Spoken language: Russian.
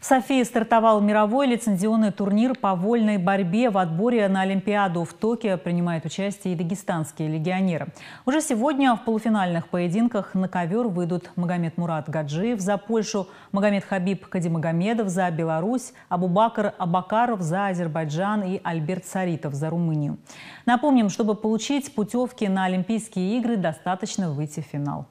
В Софии стартовал мировой лицензионный турнир по вольной борьбе. В отборе на Олимпиаду в Токио принимают участие и дагестанские легионеры. Уже сегодня в полуфинальных поединках на ковер выйдут Магомед Мурат Гаджиев за Польшу, Магомед Хабиб Кадимагомедов за Беларусь, Абубакар Абакаров за Азербайджан и Альберт Саритов за Румынию. Напомним, чтобы получить путевки на Олимпийские игры, достаточно выйти в финал.